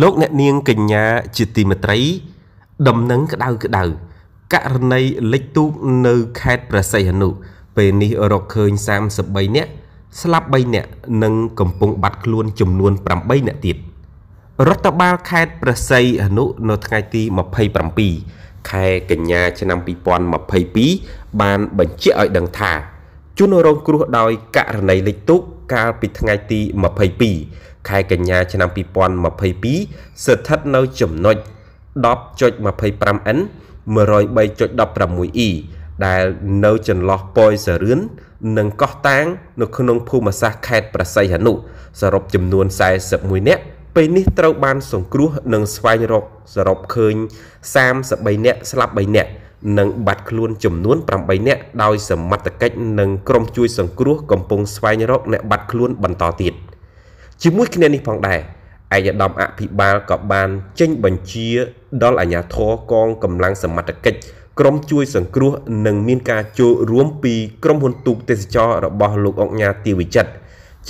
លោកអ្នកនាងកញ្ញាជាទីមេត្រី ដំណឹងក្តៅក្តៅករណីលិចទូកនៅខេត្តប្រសិទ្ធនុពេលនេះរកឃើញ33នាក់ស្លាប់3នាក់និងកំពុងបាត់ខ្លួនចំនួន8នាក់ទៀតរដ្ឋបាលខេត្តប្រសិទ្ធនុនៅថ្ងៃទី27ខែកញ្ញា ឆ្នាំ2022បានបញ្ជាក់ឲ្យដឹងថាជនរងគ្រោះដោយករណីលិចទូកកាលពីថ្ងៃទី22ខែកញ្ញា ឆ្នាំ2022ស្ថិតនៅចំណុច 10.25n 103.16e ដែលនៅចន្លោះប៉យសរឿននិងកោះតាង នៅក្នុងភូមិសាស្ត្រខេត្តប្រស័យហនុសរុបចំនួន41នាក់ពេលនេះត្រូវបានសង្គ្រោះនិងស្វែងរកសរុបឃើញ33នាក់ស្លាប់3នាក់និងបាត់ខ្លួនចំនួន8នាក់ដោយសមត្ថកិច្ចនិងក្រុមជួយសង្គ្រោះកំពុងស្វែងរកអ្នកបាត់ខ្លួនបន្តទៀតជាមួយគ្នានេះផងដែរឯកឧត្តមអភិបាលក៏បានចេញបញ្ជាដល់អាជ្ញាធរកងកម្លាំងសមត្ថកិច្ចក្រុមជួយសង្គ្រោះនិងមានការចូលរួមពីក្រុមហ៊ុនទូកទេសចររបស់លោកអង្គញាទាវិចិត្រ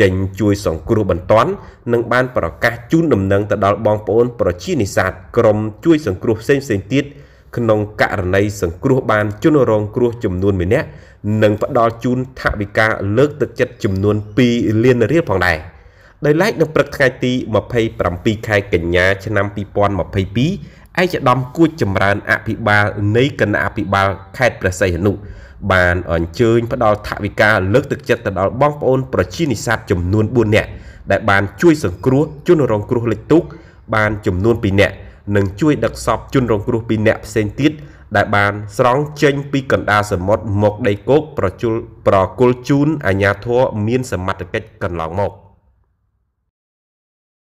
ចេញជួយសង្គ្រោះបន្ទាន់និងបានប្រកាសជូនដំណឹងទៅដល់បងប្អូនប្រជានិសាទក្រុមជួយសង្គ្រោះផ្សេងផ្សេងទៀតក្នុងករណីសង្គ្រោះបានជនរងគ្រោះចំនួន1នាក់និងផ្ដល់ជូនថវិកាលើកទឹកចិត្តចំនួន2លានរៀលផងដែរដោយឡែកនៅព្រឹកថ្ងៃទី27ខែកញ្ញា ឆ្នាំ2022ឯកឧត្តមគួចចម្រើនអភិបាល នៃគណៈអភិបាលខេត្តព្រះសីហនុបានអញ្ជើញផ្ដល់ថវិកាលើកទឹកចិត្តទៅដល់បងប្អូនប្រជានិស្សិតចំនួន4នាក់ដែលបានជួយសង្គ្រោះជនរងគ្រោះលិចទូកបានចំនួន2នាក់និងជួយដឹកសពជនរងគ្រោះ2នាក់ផ្សេងទៀតដែលបានស្រង់ចេញពីកណ្ដាលសមុទ្រមកដីគោក ប្រជុលប្រគល់ជូនអាញាធរមានសមត្ថកិច្ចកន្លងមក។